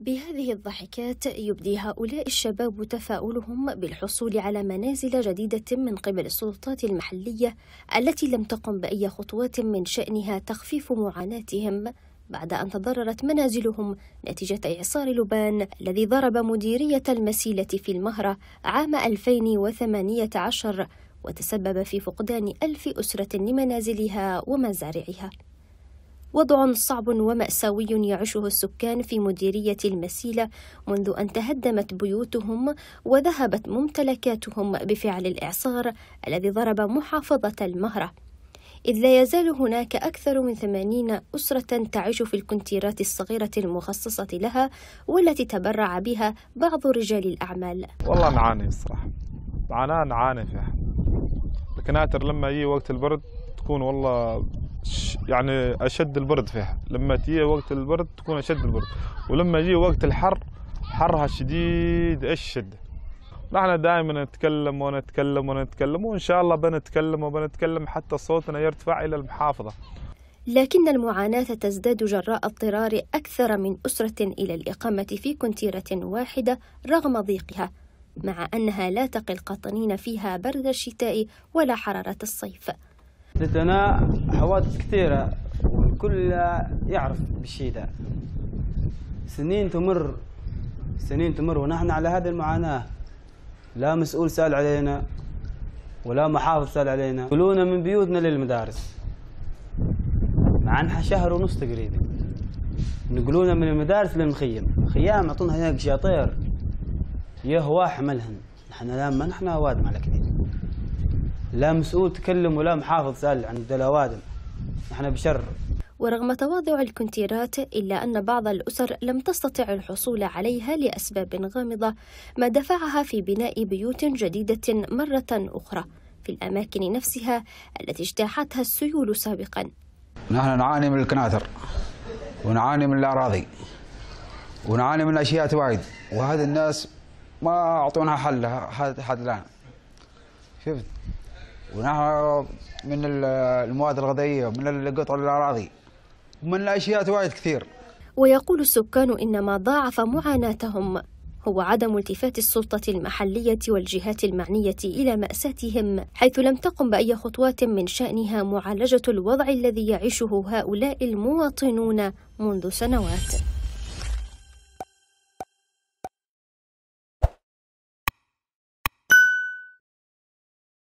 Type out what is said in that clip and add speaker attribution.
Speaker 1: بهذه الضحكات يبدي هؤلاء الشباب تفاؤلهم بالحصول على منازل جديدة من قبل السلطات المحلية التي لم تقم بأي خطوات من شأنها تخفيف معاناتهم بعد أن تضررت منازلهم نتيجة إعصار لبان الذي ضرب مديرية المسيلة في المهرة عام 2018 وتسبب في فقدان ألف أسرة لمنازلها ومزارعها وضع صعب ومأساوي يعيشه السكان في مديرية المسيلة منذ أن تهدمت بيوتهم وذهبت ممتلكاتهم بفعل الإعصار الذي ضرب محافظة المهرة إذ لا يزال هناك أكثر من ثمانين أسرة تعيش في الكنتيرات الصغيرة المخصصة لها والتي تبرع بها بعض رجال الأعمال والله
Speaker 2: نعاني الصراحة معاناة نعاني فيها الكناتر لما يجي وقت البرد تكون والله يعني اشد البرد فيها لما تجي وقت البرد تكون اشد البرد ولما يجي وقت الحر حرها شديد الشده نحن دائما نتكلم ونتكلم ونتكلم وان شاء الله بنتكلم وبنتكلم حتى صوتنا يرتفع الى المحافظه
Speaker 1: لكن المعاناة تزداد جراء اضطرار أكثر من أسرة إلى الإقامة في كنتيرة واحدة رغم ضيقها مع أنها لا تقي القطنين فيها برد الشتاء ولا حرارة الصيف
Speaker 3: لدنا حوادث كثيرة والكل يعرف بالشيء ذا سنين تمر سنين تمر ونحن على هذه المعاناة لا مسؤول سأل علينا ولا محافظ سأل علينا يقولون من بيوتنا للمدارس مع شهر ونص تقريبا نقلونا من المدارس للمخيم خيام عطونا هناك شاطير يهوا حملهن نحن الان ما نحن اوادم على كذي لا مسؤول تكلم ولا محافظ سأل عن الوادم احنا بشر
Speaker 1: ورغم تواضع الكونتيرات إلا أن بعض الأسر لم تستطع الحصول عليها لأسباب غامضة ما دفعها في بناء بيوت جديدة مرة أخرى في الأماكن نفسها التي اجتاحتها السيول سابقا
Speaker 4: نحن نعاني من الكناثر ونعاني من الأراضي ونعاني من أشياء وايد وهذه الناس ما أعطونها حل لحد الآن شفت ونهر من المواد الغذائية ومن قطع الأراضي ومن أشياء وايد كثير
Speaker 1: ويقول السكان إن ما ضاعف معاناتهم هو عدم التفات السلطة المحلية والجهات المعنية إلى مأساتهم حيث لم تقم بأي خطوات من شأنها معالجة الوضع الذي يعيشه هؤلاء المواطنون منذ سنوات